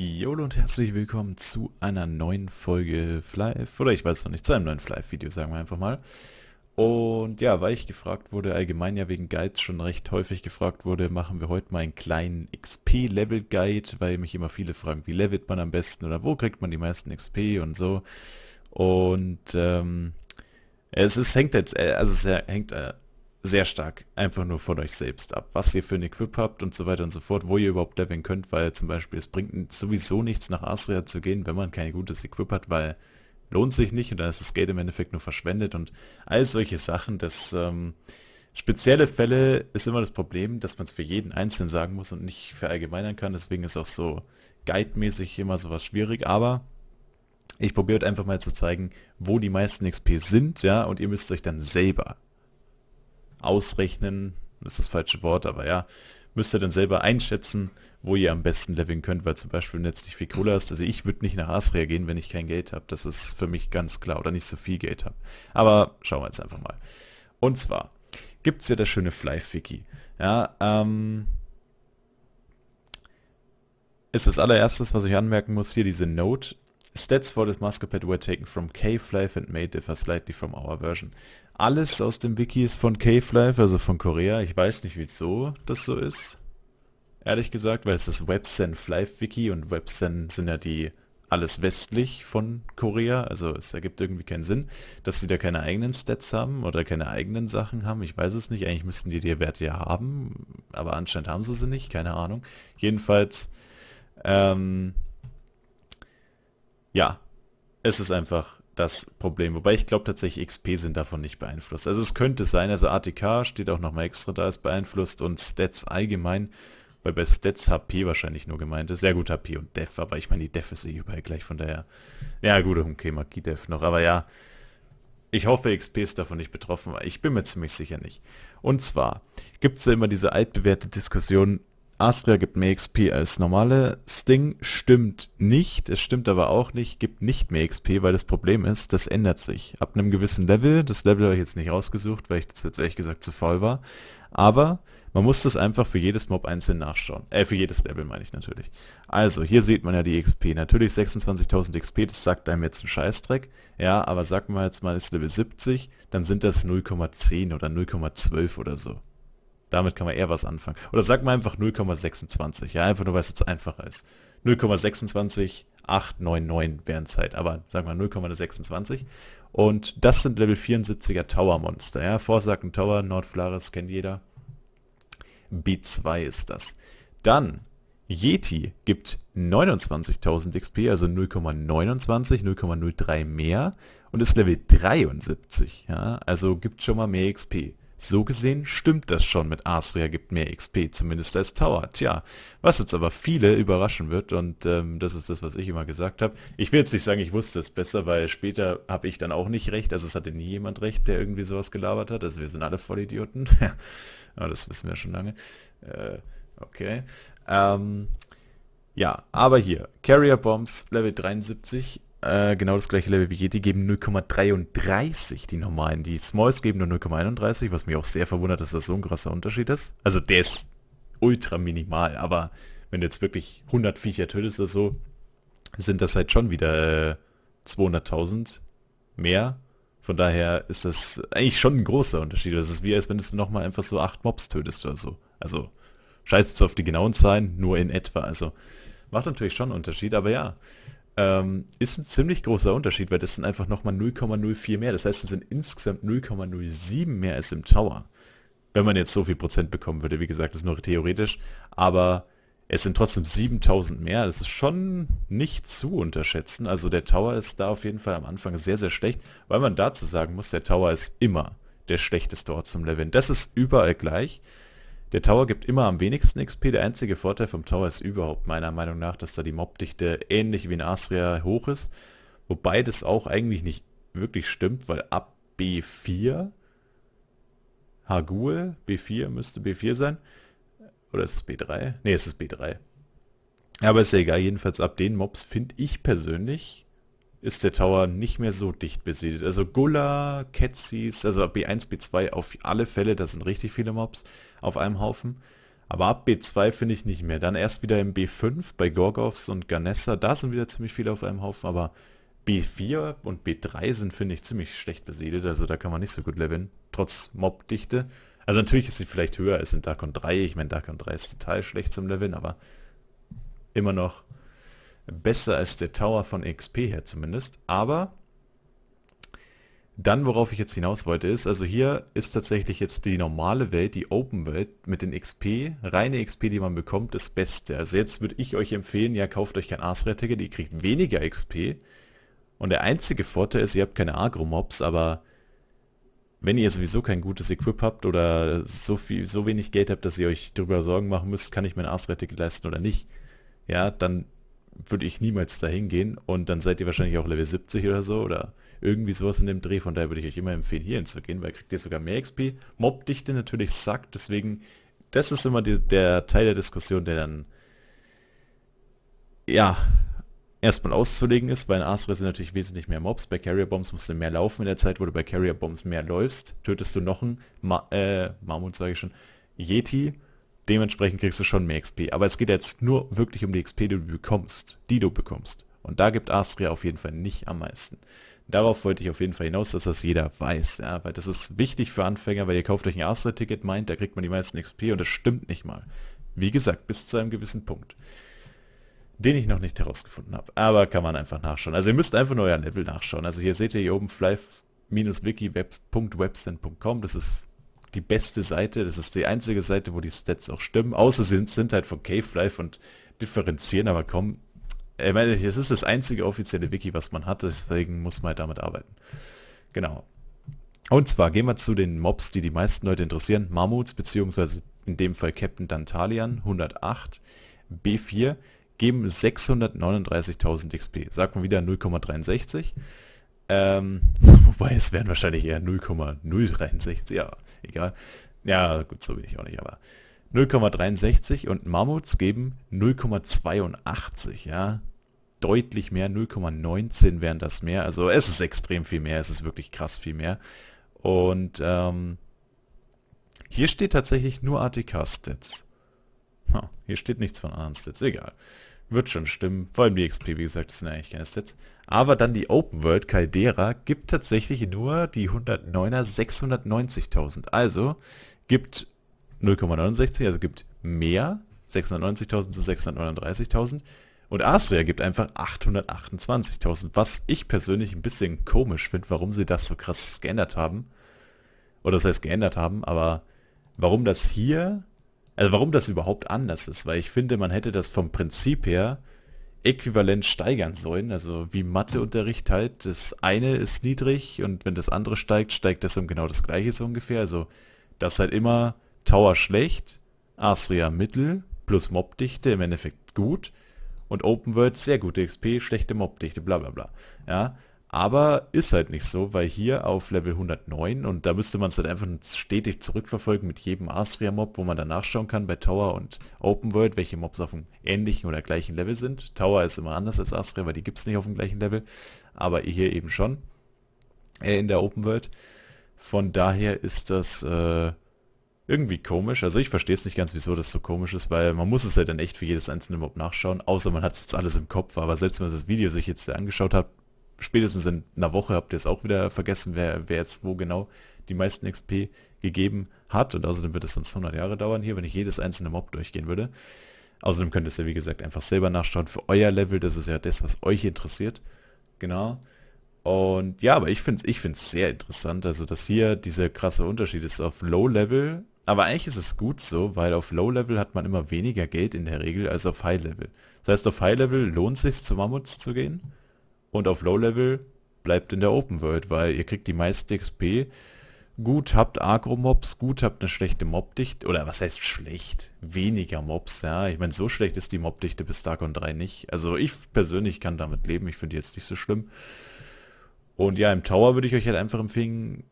Jolo und herzlich willkommen zu einer neuen Folge Fly, oder ich weiß noch nicht, zu einem neuen fly video sagen wir einfach mal. Und ja, weil ich gefragt wurde, allgemein ja wegen Guides schon recht häufig gefragt wurde, machen wir heute mal einen kleinen XP-Level-Guide, weil mich immer viele fragen, wie levelt man am besten oder wo kriegt man die meisten XP und so. Und ähm, es ist, hängt jetzt, äh, also es hängt äh, sehr stark einfach nur von euch selbst ab, was ihr für ein Equip habt und so weiter und so fort, wo ihr überhaupt leveln könnt, weil zum Beispiel es bringt sowieso nichts nach Asria zu gehen, wenn man kein gutes Equip hat, weil lohnt sich nicht und dann ist das Geld im Endeffekt nur verschwendet und all solche Sachen, das ähm, spezielle Fälle ist immer das Problem, dass man es für jeden Einzelnen sagen muss und nicht verallgemeinern kann, deswegen ist auch so guide-mäßig immer sowas schwierig, aber ich probiere halt einfach mal zu zeigen, wo die meisten XP sind, ja, und ihr müsst euch dann selber ausrechnen, ist das falsche Wort, aber ja, müsst ihr dann selber einschätzen, wo ihr am besten leveln könnt, weil zum Beispiel, wenn du jetzt nicht viel Kohle hast, also ich würde nicht nach Asria gehen, wenn ich kein Geld habe. Das ist für mich ganz klar, oder nicht so viel Geld habe. Aber schauen wir jetzt einfach mal. Und zwar gibt es ja das schöne fly ficky Ja, ähm, ist das allererstes, was ich anmerken muss, hier diese Note Stats for this Muscopad were taken from Cave-Life and may differ slightly from our version. Alles aus dem Wiki ist von Cave-Life, also von Korea. Ich weiß nicht, wieso das so ist. Ehrlich gesagt, weil es das WebSen-Life-Wiki und WebSen sind ja die alles westlich von Korea. Also es ergibt irgendwie keinen Sinn, dass sie da keine eigenen Stats haben oder keine eigenen Sachen haben. Ich weiß es nicht. Eigentlich müssten die die Werte ja haben, aber anscheinend haben sie sie nicht. Keine Ahnung. Jedenfalls ähm, ja, es ist einfach das Problem. Wobei ich glaube tatsächlich, XP sind davon nicht beeinflusst. Also es könnte sein, also ATK steht auch nochmal extra da, ist beeinflusst und Stats allgemein, weil bei Stats HP wahrscheinlich nur gemeint ist. Sehr gut HP und Def, aber ich meine, die Def ist eh überall gleich, von daher. Ja gut, okay, Magie Def noch, aber ja. Ich hoffe, XP ist davon nicht betroffen, weil ich bin mir ziemlich sicher nicht. Und zwar gibt es ja immer diese altbewährte Diskussion, Astria gibt mehr XP als normale. Sting stimmt nicht, es stimmt aber auch nicht, gibt nicht mehr XP, weil das Problem ist, das ändert sich. Ab einem gewissen Level, das Level habe ich jetzt nicht rausgesucht, weil ich das jetzt ehrlich gesagt zu faul war, aber man muss das einfach für jedes Mob einzeln nachschauen. Äh, für jedes Level meine ich natürlich. Also, hier sieht man ja die XP. Natürlich 26.000 XP, das sagt einem jetzt ein Scheißdreck. Ja, aber sagen wir jetzt mal, ist Level 70, dann sind das 0,10 oder 0,12 oder so. Damit kann man eher was anfangen. Oder sag mal einfach 0,26. Ja, einfach nur, weil es jetzt einfacher ist. 0,26899 wären es halt, aber sagen wir 0,26. Und das sind Level 74er Tower Monster. Ja, Vorsagen Tower, Nordflares kennt jeder. B2 ist das. Dann Yeti gibt 29.000 XP, also 0,29, 0,03 mehr und ist Level 73. Ja? Also gibt schon mal mehr XP. So gesehen stimmt das schon mit Astria gibt mehr XP, zumindest als Tower. Tja, was jetzt aber viele überraschen wird und ähm, das ist das, was ich immer gesagt habe. Ich will jetzt nicht sagen, ich wusste es besser, weil später habe ich dann auch nicht recht. Also es hatte nie jemand recht, der irgendwie sowas gelabert hat. Also wir sind alle Vollidioten. aber das wissen wir schon lange. Äh, okay. Ähm, ja, aber hier, Carrier Bombs, Level 73, äh, genau das gleiche Level wie Yeti geben 0,33 die normalen. Die Smalls geben nur 0,31, was mich auch sehr verwundert, dass das so ein krasser Unterschied ist. Also der ist ultra minimal, aber wenn du jetzt wirklich 100 Viecher tötest oder so, sind das halt schon wieder äh, 200.000 mehr. Von daher ist das eigentlich schon ein großer Unterschied. Das ist wie, als wenn du nochmal einfach so acht Mobs tötest oder so. Also scheiß jetzt auf die genauen Zahlen, nur in etwa. Also macht natürlich schon einen Unterschied, aber ja, ähm, ist ein ziemlich großer Unterschied, weil das sind einfach nochmal 0,04 mehr. Das heißt, es sind insgesamt 0,07 mehr als im Tower. Wenn man jetzt so viel Prozent bekommen würde, wie gesagt, das ist nur theoretisch. Aber es sind trotzdem 7000 mehr. Das ist schon nicht zu unterschätzen. Also der Tower ist da auf jeden Fall am Anfang sehr, sehr schlecht, weil man dazu sagen muss, der Tower ist immer der schlechteste Ort zum Leveln. Das ist überall gleich. Der Tower gibt immer am wenigsten XP. Der einzige Vorteil vom Tower ist überhaupt meiner Meinung nach, dass da die Mobdichte ähnlich wie in Astria hoch ist. Wobei das auch eigentlich nicht wirklich stimmt, weil ab B4 Hagul, B4 müsste B4 sein. Oder ist es B3? Ne, es ist B3. Aber ist ja egal, jedenfalls ab den Mobs finde ich persönlich ist der Tower nicht mehr so dicht besiedelt. Also Gulla, Ketzis, also B1, B2 auf alle Fälle, das sind richtig viele Mobs auf einem Haufen. Aber ab B2 finde ich nicht mehr. Dann erst wieder im B5 bei Gorgovs und Ganessa, da sind wieder ziemlich viele auf einem Haufen, aber B4 und B3 sind, finde ich, ziemlich schlecht besiedelt, also da kann man nicht so gut leveln, trotz Mobdichte. Also natürlich ist sie vielleicht höher als in Darkon 3, ich meine Darkon 3 ist total schlecht zum Leveln, aber immer noch besser als der Tower von XP her zumindest. Aber dann, worauf ich jetzt hinaus wollte, ist, also hier ist tatsächlich jetzt die normale Welt, die Open-Welt mit den XP, reine XP, die man bekommt, das Beste. Also jetzt würde ich euch empfehlen, ja, kauft euch kein Asra-Ticket, ihr kriegt weniger XP. Und der einzige Vorteil ist, ihr habt keine Agro-Mobs, aber wenn ihr sowieso kein gutes Equip habt oder so viel, so wenig Geld habt, dass ihr euch darüber Sorgen machen müsst, kann ich mein Asra-Ticket leisten oder nicht, ja, dann würde ich niemals dahin gehen und dann seid ihr wahrscheinlich auch Level 70 oder so oder irgendwie sowas in dem Dreh. Von daher würde ich euch immer empfehlen, hier hinzugehen, weil kriegt ihr sogar mehr XP. Mobdichte natürlich sackt, deswegen, das ist immer die, der Teil der Diskussion, der dann, ja, erstmal auszulegen ist, weil in Astra sind natürlich wesentlich mehr Mobs. Bei Carrier Bombs musst du mehr laufen in der Zeit, wo du bei Carrier Bombs mehr läufst. Tötest du noch einen Ma äh, Mammut, sage ich schon, Yeti, Dementsprechend kriegst du schon mehr XP. Aber es geht jetzt nur wirklich um die XP, die du bekommst, die du bekommst. Und da gibt Astria auf jeden Fall nicht am meisten. Darauf wollte ich auf jeden Fall hinaus, dass das jeder weiß, ja, weil das ist wichtig für Anfänger, weil ihr kauft euch ein Astria-Ticket, meint, da kriegt man die meisten XP und das stimmt nicht mal. Wie gesagt, bis zu einem gewissen Punkt den ich noch nicht herausgefunden habe. Aber kann man einfach nachschauen. Also ihr müsst einfach nur euer Level nachschauen. Also hier seht ihr hier oben fly-wiki.webstand.com. Das ist die beste Seite. Das ist die einzige Seite, wo die Stats auch stimmen. Außer sind, sind halt von Cave Life und differenzieren, aber komm, Ich meine, es ist das einzige offizielle Wiki, was man hat, deswegen muss man halt damit arbeiten. Genau. Und zwar gehen wir zu den Mobs, die die meisten Leute interessieren. Mammuts, beziehungsweise in dem Fall Captain Dantalian, 108, B4, geben 639.000 XP. Sagt man wieder 0,63. Ähm, wobei es wären wahrscheinlich eher 0,063, ja. Egal. Ja, gut, so bin ich auch nicht, aber 0,63 und Mammuts geben 0,82, ja. Deutlich mehr, 0,19 wären das mehr. Also es ist extrem viel mehr, es ist wirklich krass viel mehr. Und ähm, hier steht tatsächlich nur ATK-Stats. Hm, hier steht nichts von anderen Stats, egal. Wird schon stimmen. Vor allem die XP, wie gesagt, das sind eigentlich keine Sets. Aber dann die Open World Caldera gibt tatsächlich nur die 109er 690.000. Also gibt 0,69, also gibt mehr 690.000 zu 639.000. Und Astria gibt einfach 828.000, was ich persönlich ein bisschen komisch finde, warum sie das so krass geändert haben. Oder das heißt geändert haben, aber warum das hier also warum das überhaupt anders ist, weil ich finde, man hätte das vom Prinzip her äquivalent steigern sollen, also wie Matheunterricht halt, das eine ist niedrig und wenn das andere steigt, steigt das um genau das gleiche so ungefähr, also das halt immer Tower schlecht, Astria mittel, plus Mobdichte im Endeffekt gut und Open World sehr gute XP, schlechte Mobdichte, bla bla bla. Ja, aber ist halt nicht so, weil hier auf Level 109 und da müsste man es dann halt einfach stetig zurückverfolgen mit jedem Astria-Mob, wo man dann nachschauen kann bei Tower und Open World, welche Mobs auf dem ähnlichen oder gleichen Level sind. Tower ist immer anders als Astria, weil die gibt es nicht auf dem gleichen Level, aber hier eben schon äh, in der Open World. Von daher ist das äh, irgendwie komisch. Also ich verstehe es nicht ganz, wieso das so komisch ist, weil man muss es ja halt dann echt für jedes einzelne Mob nachschauen, außer man hat es jetzt alles im Kopf. Aber selbst wenn man das Video sich jetzt angeschaut hat, spätestens in einer Woche habt ihr es auch wieder vergessen, wer, wer jetzt wo genau die meisten XP gegeben hat. Und außerdem wird es sonst 100 Jahre dauern hier, wenn ich jedes einzelne Mob durchgehen würde. Außerdem könnt ihr es ja, wie gesagt, einfach selber nachschauen für euer Level. Das ist ja das, was euch interessiert. Genau. Und ja, aber ich finde es ich find's sehr interessant, also dass hier dieser krasse Unterschied ist auf Low-Level. Aber eigentlich ist es gut so, weil auf Low-Level hat man immer weniger Geld in der Regel als auf High-Level. Das heißt, auf High-Level lohnt es sich, zu Mammuts zu gehen und auf Low-Level bleibt in der Open World, weil ihr kriegt die meiste XP. Gut, habt Agro-Mobs, gut, habt eine schlechte Mobdichte, oder was heißt schlecht? Weniger Mobs, ja. Ich meine, so schlecht ist die Mobdichte bis Darkon 3 nicht. Also ich persönlich kann damit leben, ich finde jetzt nicht so schlimm. Und ja, im Tower würde ich euch halt einfach empfehlen,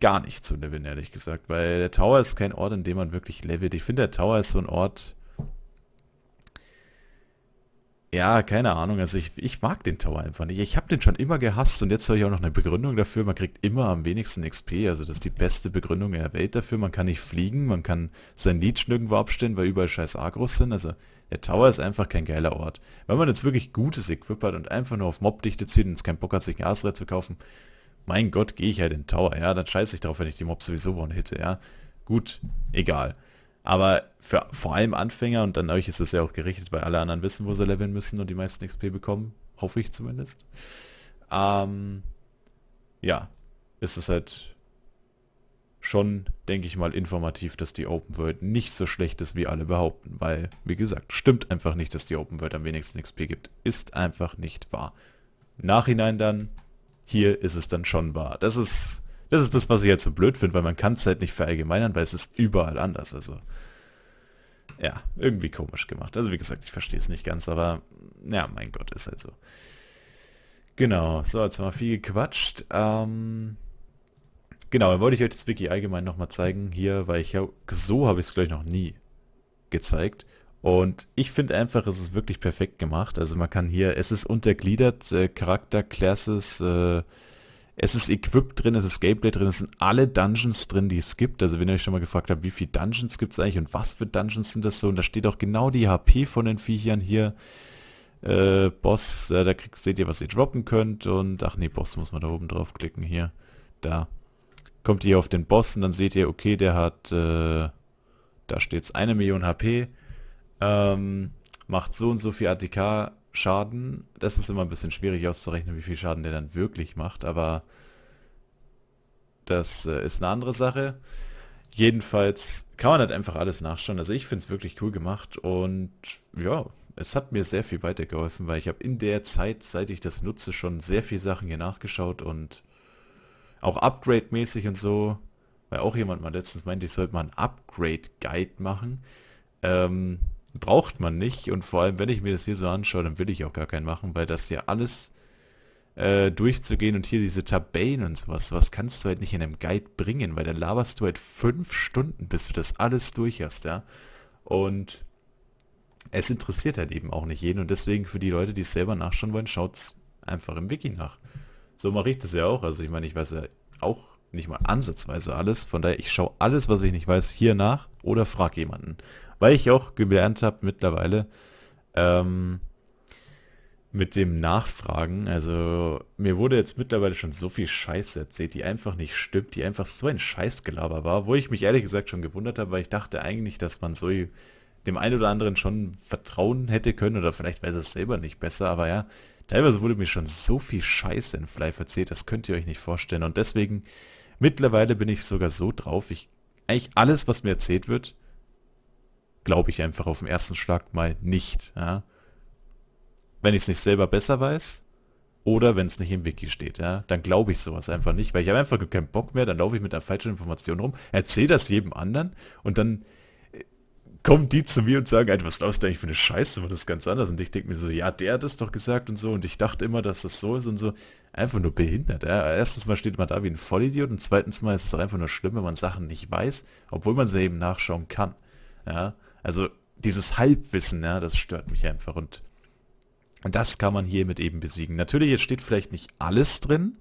gar nicht zu leveln, ehrlich gesagt, weil der Tower ist kein Ort, in dem man wirklich levelt. Ich finde, der Tower ist so ein Ort, ja, keine Ahnung. Also ich, ich mag den Tower einfach nicht. Ich habe den schon immer gehasst und jetzt habe ich auch noch eine Begründung dafür. Man kriegt immer am wenigsten XP. Also das ist die beste Begründung der Welt dafür. Man kann nicht fliegen, man kann sein Leech nirgendwo abstellen, weil überall scheiß Agros sind. Also der Tower ist einfach kein geiler Ort. Wenn man jetzt wirklich gutes Equip hat und einfach nur auf Mobdichte zieht und jetzt keinen Bock hat, sich ein Asret zu kaufen, mein Gott, gehe ich halt in den Tower. Ja, dann scheiße ich drauf, wenn ich die Mob sowieso one hitte. Ja, gut, egal. Aber für vor allem Anfänger und dann euch ist es ja auch gerichtet, weil alle anderen wissen, wo sie leveln müssen und die meisten XP bekommen. Hoffe ich zumindest. Ähm, ja, ist es halt schon, denke ich mal, informativ, dass die Open World nicht so schlecht ist, wie alle behaupten. Weil, wie gesagt, stimmt einfach nicht, dass die Open World am wenigsten XP gibt. Ist einfach nicht wahr. Nachhinein dann, hier ist es dann schon wahr. Das ist das ist das, was ich jetzt so blöd finde, weil man kann es halt nicht verallgemeinern, weil es ist überall anders. Also ja, irgendwie komisch gemacht. Also wie gesagt, ich verstehe es nicht ganz, aber ja, mein Gott, ist halt so. Genau, so, jetzt haben wir viel gequatscht. Ähm, genau, dann wollte ich euch das Wiki allgemein nochmal zeigen hier, weil ich ja, so habe ich es gleich noch nie gezeigt. Und ich finde einfach, es ist wirklich perfekt gemacht. Also man kann hier, es ist untergliedert, äh, Charakter, Classes, äh, es ist Equip drin, es ist Gameplay drin, es sind alle Dungeons drin, die es gibt. Also wenn ihr euch schon mal gefragt habt, wie viele Dungeons gibt es eigentlich und was für Dungeons sind das so, und da steht auch genau die HP von den Viechern hier. Äh, Boss, äh, da kriegt, seht ihr, was ihr droppen könnt und, ach nee, Boss muss man da oben draufklicken hier. Da. Kommt ihr auf den Boss und dann seht ihr, okay, der hat, äh, da steht es, eine Million HP, ähm, macht so und so viel ATK, Schaden. Das ist immer ein bisschen schwierig auszurechnen, wie viel Schaden der dann wirklich macht, aber das äh, ist eine andere Sache. Jedenfalls kann man halt einfach alles nachschauen. Also ich finde es wirklich cool gemacht und ja, es hat mir sehr viel weitergeholfen, weil ich habe in der Zeit, seit ich das nutze, schon sehr viel Sachen hier nachgeschaut und auch Upgrade-mäßig und so, weil auch jemand mal letztens meinte, ich sollte mal ein Upgrade-Guide machen. Ähm, braucht man nicht. Und vor allem, wenn ich mir das hier so anschaue, dann will ich auch gar keinen machen, weil das hier alles äh, durchzugehen und hier diese Tabellen und sowas, was kannst du halt nicht in einem Guide bringen, weil dann laberst du halt fünf Stunden, bis du das alles durch hast, ja. Und es interessiert halt eben auch nicht jeden und deswegen für die Leute, die es selber nachschauen wollen, schaut es einfach im Wiki nach. So mache ich das ja auch. Also ich meine, ich weiß ja auch nicht mal ansatzweise alles. Von daher, ich schaue alles, was ich nicht weiß, hier nach oder frage jemanden. Weil ich auch gelernt habe mittlerweile ähm, mit dem Nachfragen. Also mir wurde jetzt mittlerweile schon so viel Scheiße erzählt, die einfach nicht stimmt, die einfach so ein Scheißgelaber war, wo ich mich ehrlich gesagt schon gewundert habe, weil ich dachte eigentlich, dass man so dem einen oder anderen schon vertrauen hätte können oder vielleicht weiß es selber nicht besser, aber ja, teilweise wurde mir schon so viel Scheiße in Fly erzählt, das könnt ihr euch nicht vorstellen und deswegen Mittlerweile bin ich sogar so drauf, ich eigentlich alles, was mir erzählt wird, glaube ich einfach auf den ersten Schlag mal nicht. Ja? Wenn ich es nicht selber besser weiß oder wenn es nicht im Wiki steht, ja, dann glaube ich sowas einfach nicht, weil ich habe einfach keinen Bock mehr, dann laufe ich mit einer falschen Information rum, erzähle das jedem anderen und dann äh, kommen die zu mir und sagen, Alter, was laufst du eigentlich für eine Scheiße, war das ist ganz anders. Und ich denke mir so, ja, der hat es doch gesagt und so. Und ich dachte immer, dass das so ist und so einfach nur behindert. Ja. Erstens mal steht man da wie ein Vollidiot und zweitens mal ist es doch einfach nur schlimm, wenn man Sachen nicht weiß, obwohl man sie eben nachschauen kann. Ja. Also dieses Halbwissen, ja, das stört mich einfach und, und das kann man hiermit eben besiegen. Natürlich, jetzt steht vielleicht nicht alles drin,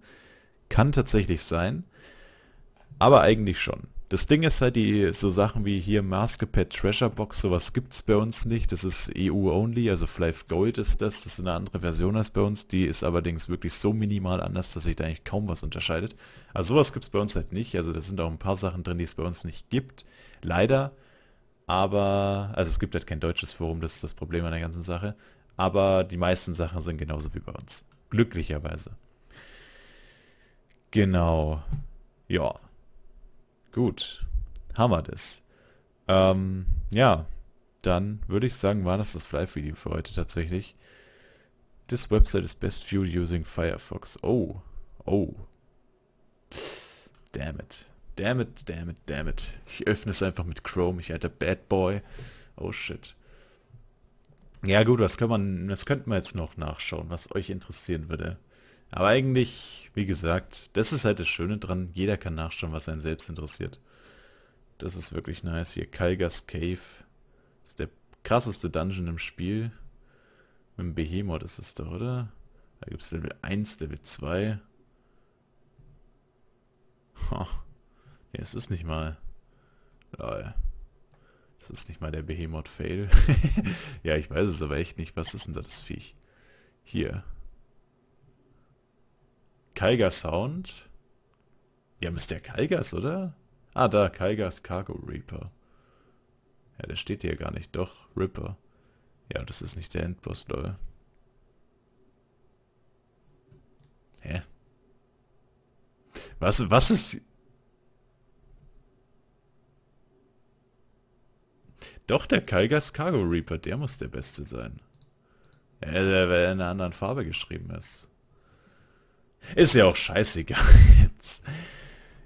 kann tatsächlich sein, aber eigentlich schon. Das Ding ist halt, die so Sachen wie hier Maskepad Treasure Box, sowas gibt es bei uns nicht. Das ist EU-only, also Flive Gold ist das. Das ist eine andere Version als bei uns. Die ist allerdings wirklich so minimal anders, dass sich da eigentlich kaum was unterscheidet. Also sowas es bei uns halt nicht. Also da sind auch ein paar Sachen drin, die es bei uns nicht gibt. Leider. Aber, also es gibt halt kein deutsches Forum, das ist das Problem an der ganzen Sache. Aber die meisten Sachen sind genauso wie bei uns. Glücklicherweise. Genau. Ja. Gut, haben wir das. Ähm, ja, dann würde ich sagen, war das das fly video für heute tatsächlich. This website is best viewed using Firefox. Oh, oh. Damn it. Damn it, damn it, damn it. Ich öffne es einfach mit Chrome, ich alter Bad Boy. Oh shit. Ja gut, was, kann man, was könnte man jetzt noch nachschauen, was euch interessieren würde? Aber eigentlich, wie gesagt, das ist halt das Schöne dran. Jeder kann nachschauen, was einen selbst interessiert. Das ist wirklich nice. Hier Kalgas Cave. Das ist der krasseste Dungeon im Spiel. Mit dem Behemoth ist es da, oder? Da gibt es Level 1, Level 2. Oh, es ist nicht mal... Lol. Es ist nicht mal der Behemoth-Fail. ja, ich weiß es aber echt nicht. Was ist denn das Viech? Hier, Kaigas Sound. Ja, Mr. Kaigas, oder? Ah, da, Kaigas Cargo Reaper. Ja, der steht hier gar nicht. Doch, Ripper. Ja, das ist nicht der Endboss, lol. Hä? Was, was ist... Doch, der Kaigas Cargo Reaper, der muss der Beste sein. Äh, weil er in einer anderen Farbe geschrieben ist. Ist ja auch scheißegal jetzt.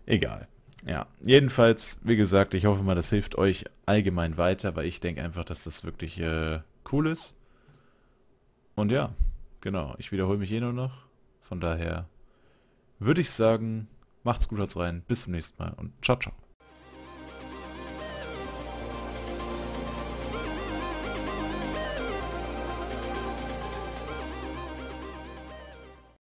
Egal. Ja, jedenfalls, wie gesagt, ich hoffe mal, das hilft euch allgemein weiter, weil ich denke einfach, dass das wirklich äh, cool ist. Und ja, genau, ich wiederhole mich eh nur noch. Von daher würde ich sagen, macht's gut, haut's rein, bis zum nächsten Mal und ciao, ciao.